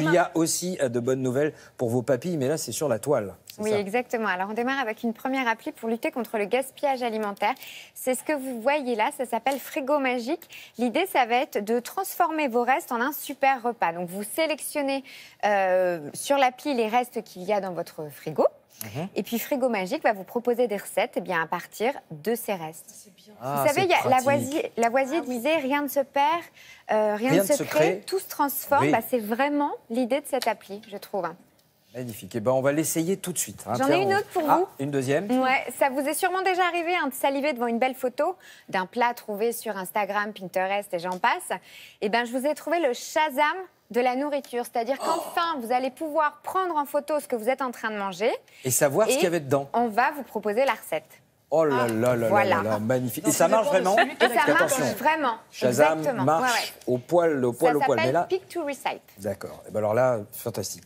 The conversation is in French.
il y a aussi euh, de bonnes nouvelles pour vos papilles, mais là, c'est sur la toile. Oui, exactement. Alors, on démarre avec une première appli pour lutter contre le gaspillage alimentaire. C'est ce que vous voyez là, ça s'appelle Frigo Magique. L'idée, ça va être de transformer vos restes en un super repas. Donc, vous sélectionnez euh, sur l'appli les restes qu'il y a dans votre frigo. Uh-huh. Et puis Frigo Magique va vous proposer des recettes eh bien, à partir de ces restes. Ah, vous savez, ah, Lavoisier, la voisine ah disait rien ne se perd, euh, rien, ne se, crée, tout se transforme. Bah, c'est vraiment l'idée de cette appli, je trouve. Magnifique. Et eh ben, on va l'essayer tout de suite. Hein, j'en ai une autre pour ah, vous. Une deuxième. Ouais, ça vous est sûrement déjà arrivé hein, de saliver devant une belle photo d'un plat trouvé sur Instagram, Pinterest et j'en passe. Et eh ben, je vous ai trouvé le Shazam de la nourriture, c'est-à-dire oh qu'enfin vous allez pouvoir prendre en photo ce que vous êtes en train de manger et savoir ce qu'il y avait dedans. On va vous proposer la recette. Oh là ah, là là magnifique. et ça marche vraiment Et ça marche vraiment. Shazam marche au poil, au poil, au poil. Ça s'appelle pick to recite. D'accord. Et eh ben alors là, fantastique.